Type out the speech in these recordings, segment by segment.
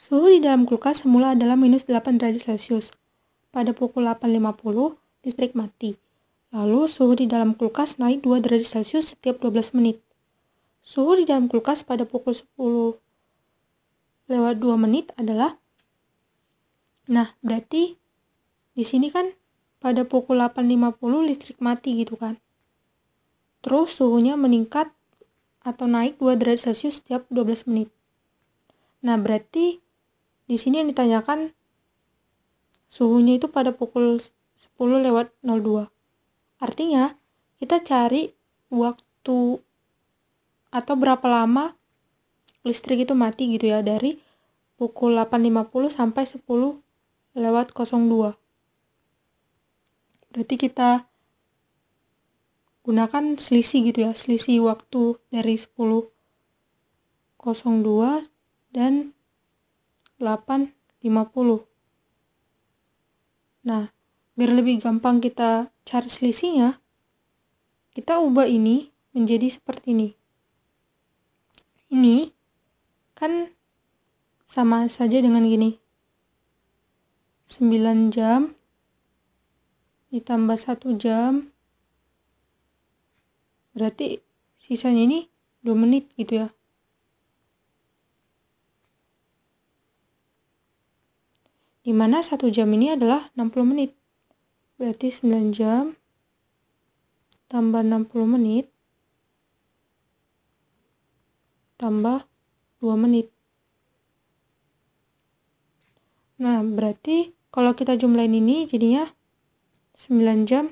Suhu di dalam kulkas semula adalah minus 8 derajat Celcius. Pada pukul 8.50, listrik mati. Lalu, suhu di dalam kulkas naik 2 derajat Celcius setiap 12 menit. Suhu di dalam kulkas pada pukul 10 lewat 2 menit adalah Nah, berarti di sini kan pada pukul 8.50 listrik mati gitu kan. Terus suhunya meningkat atau naik 2 derajat Celcius setiap 12 menit. Nah, berarti di sini yang ditanyakan suhunya itu pada pukul 10 lewat 02. Artinya, kita cari waktu atau berapa lama listrik itu mati gitu ya dari pukul 8.50 sampai 10 lewat 02. Berarti kita gunakan selisih gitu ya, selisih waktu dari 10.02 dan Nah, biar lebih gampang kita cari selisihnya, kita ubah ini menjadi seperti ini. Ini kan sama saja dengan gini. 9 jam ditambah 1 jam berarti sisanya ini 2 menit gitu ya. dimana satu jam ini adalah 60 menit berarti 9 jam tambah 60 menit tambah 2 menit nah berarti kalau kita jumlahin ini jadinya 9 jam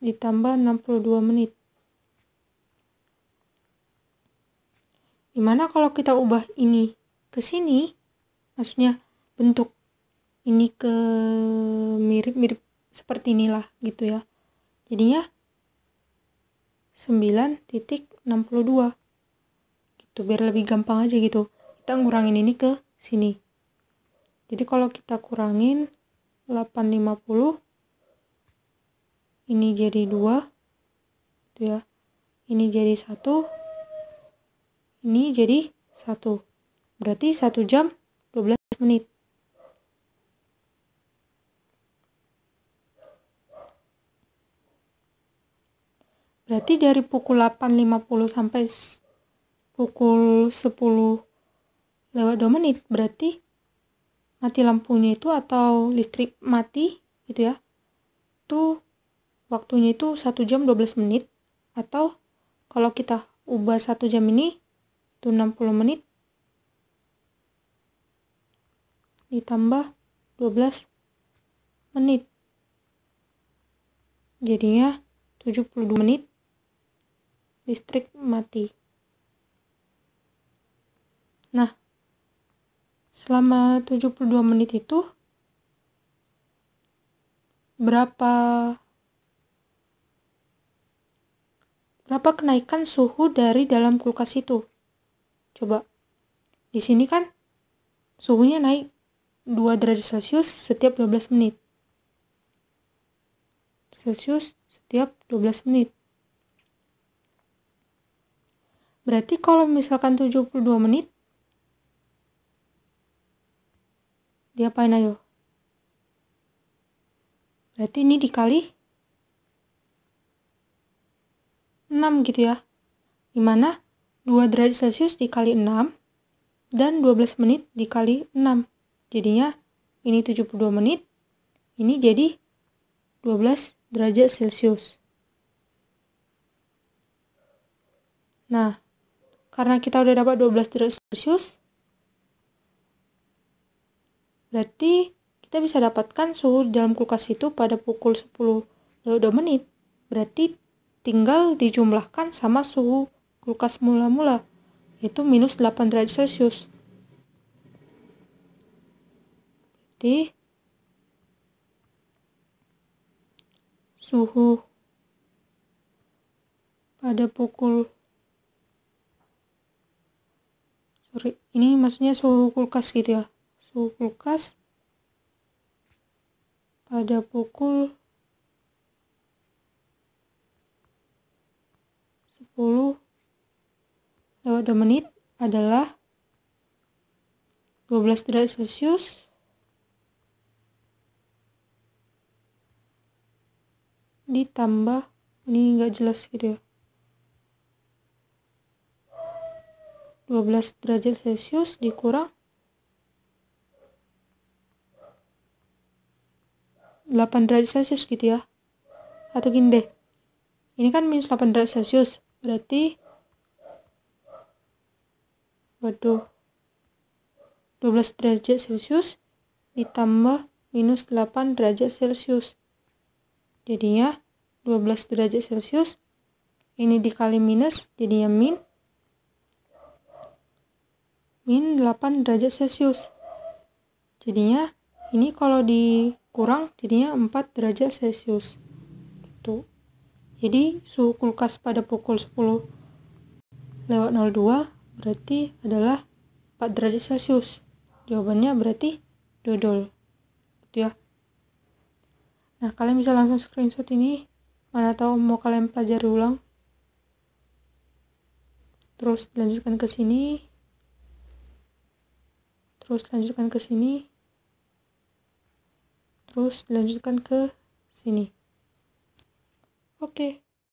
ditambah 62 menit dimana kalau kita ubah ini ke sini maksudnya bentuk ini ke mirip-mirip seperti inilah gitu ya jadinya 9.62 gitu biar lebih gampang aja gitu kita ngurangin ini ke sini jadi kalau kita kurangin 850 ini jadi 2 gitu ya ini jadi 1 ini jadi 1 berarti 1 jam menit. Berarti dari pukul 8.50 sampai pukul 10 lewat 2 menit berarti mati lampunya itu atau listrik mati gitu ya. Itu waktunya itu 1 jam 12 menit atau kalau kita ubah 1 jam ini itu 60 menit ditambah 12 menit. Jadinya 72 menit listrik mati. Nah, selama 72 menit itu berapa berapa kenaikan suhu dari dalam kulkas itu? Coba. Di sini kan suhunya naik 2 derajat Celcius setiap 12 menit. Celcius setiap 12 menit. Berarti kalau misalkan 72 menit, diapain ayo? Berarti ini dikali 6 gitu ya. Dimana 2 derajat Celcius dikali 6 dan 12 menit dikali 6. Jadinya ini 72 menit, ini jadi 12 derajat Celcius. Nah, karena kita udah dapat 12 derajat Celcius, berarti kita bisa dapatkan suhu di dalam kulkas itu pada pukul 10 10.02 menit. Berarti tinggal dijumlahkan sama suhu kulkas mula-mula, yaitu minus 8 derajat Celcius. putih suhu pada pukul sorry ini maksudnya suhu kulkas gitu ya suhu kulkas pada pukul 10 lewat 2 menit adalah 12 derajat celcius ditambah ini nggak jelas gitu ya 12 derajat celcius dikurang 8 derajat celcius gitu ya atau gini deh ini kan minus 8 derajat celcius berarti waduh 12 derajat celcius ditambah minus 8 derajat celcius jadinya 12 derajat celcius ini dikali minus jadinya min min 8 derajat celcius jadinya ini kalau dikurang jadinya 4 derajat celcius gitu jadi suhu kulkas pada pukul 10 lewat 02 berarti adalah 4 derajat celcius jawabannya berarti dodol gitu ya Nah, kalian bisa langsung screenshot ini. Mana tahu mau kalian pelajari ulang. Terus lanjutkan ke sini. Terus lanjutkan ke sini. Terus lanjutkan ke sini. Oke. Okay.